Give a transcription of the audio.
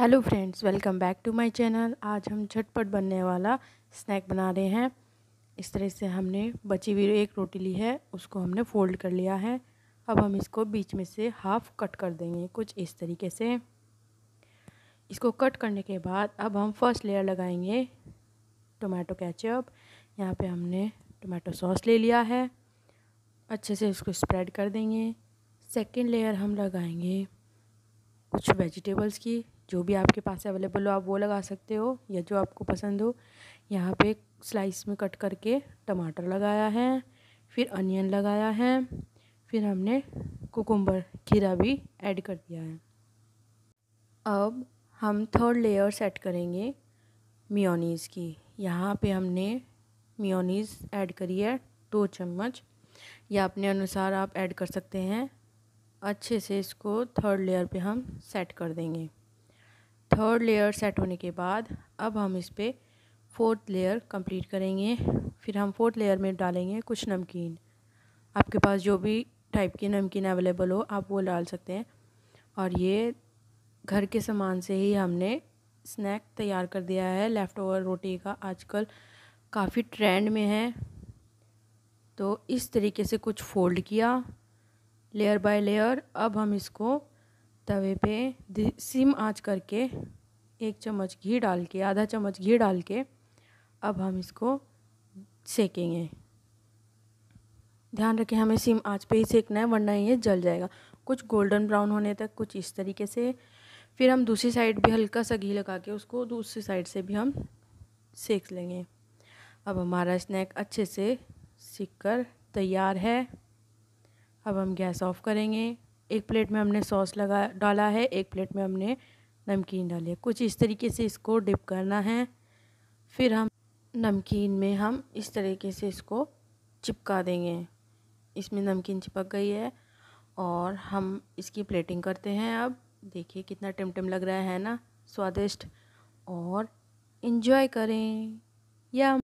hello friends welcome back to my channel आज हम झटपट बनने वाला स्नैक बना रहे हैं इस तरह से हमने बची हुई एक रोटी ली है उसको हमने फोल्ड कर लिया है अब हम इसको बीच में से हाफ़ कट कर देंगे कुछ इस तरीके से इसको कट करने के बाद अब हम फर्स्ट लेयर लगाएंगे टोमेटो कैचअप यहाँ पे हमने टोमेटो सॉस ले लिया है अच्छे से इसको स्प्रेड कर देंगे सेकेंड लेयर हम लगाएंगे कुछ वेजिटेबल्स की जो भी आपके पास अवेलेबल हो आप वो लगा सकते हो या जो आपको पसंद हो यहाँ पे स्लाइस में कट करके टमाटर लगाया है फिर अनियन लगाया है फिर हमने कुकुम्बर खीरा भी ऐड कर दिया है अब हम थर्ड लेयर सेट करेंगे मियोनीज़ की यहाँ पे हमने मियोनीज़ ऐड करी है दो चम्मच या अपने अनुसार आप ऐड कर सकते हैं अच्छे से इसको थर्ड लेयर पे हम सेट कर देंगे थर्ड लेयर सेट होने के बाद अब हम इस पर फोर्थ लेयर कंप्लीट करेंगे फिर हम फोर्थ लेयर में डालेंगे कुछ नमकीन आपके पास जो भी टाइप की नमकीन अवेलेबल हो आप वो डाल सकते हैं और ये घर के सामान से ही हमने स्नैक तैयार कर दिया है लेफ़्ट ओवर रोटी का आजकल काफ़ी ट्रेंड में है तो इस तरीके से कुछ फोल्ड किया लेयर बाय लेयर अब हम इसको तवे पे सिम आँच करके एक चम्मच घी डाल के आधा चम्मच घी डाल के अब हम इसको सेकेंगे ध्यान रखें हमें सिम आँच पे ही सेकना है वरना ये जल जाएगा कुछ गोल्डन ब्राउन होने तक कुछ इस तरीके से फिर हम दूसरी साइड भी हल्का सा घी लगा के उसको दूसरी साइड से भी हम सेक लेंगे अब हमारा स्नैक अच्छे से सीख कर तैयार है अब हम गैस ऑफ करेंगे एक प्लेट में हमने सॉस लगा डाला है एक प्लेट में हमने नमकीन डाली है कुछ इस तरीके से इसको डिप करना है फिर हम नमकीन में हम इस तरीके से इसको चिपका देंगे इसमें नमकीन चिपक गई है और हम इसकी प्लेटिंग करते हैं अब देखिए कितना टिमटिम लग रहा है ना स्वादिष्ट और इन्जॉय करें या